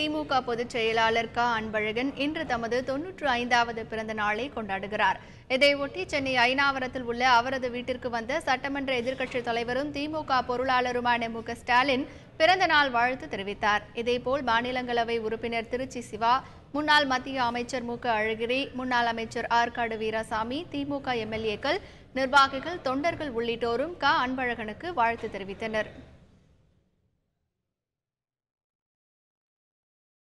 திமுக பொதுச் செயலாளர் க அன்பழகன் இன்று தமது தொன்னூற்று ஐந்தாவது பிறந்த நாளை கொண்டாடுகிறார் இதையொட்டி சென்னை ஐநாவரத்தில் உள்ள அவரது வீட்டிற்கு வந்த சட்டமன்ற எதிர்க்கட்சித் தலைவரும் திமுக பொருளாளருமான மு ஸ்டாலின் பிறந்த நாள் வாழ்த்து தெரிவித்தார் இதேபோல் மாநிலங்களவை உறுப்பினர் திருச்சி சிவா முன்னாள் மத்திய அமைச்சர் மு அழகிரி முன்னாள் அமைச்சர் ஆற்காடு வீராசாமி திமுக எம்எல்ஏக்கள் நிர்வாகிகள் தொண்டர்கள் உள்ளிட்டோரும் க அன்பழகனுக்கு வாழ்த்து தெரிவித்தனர்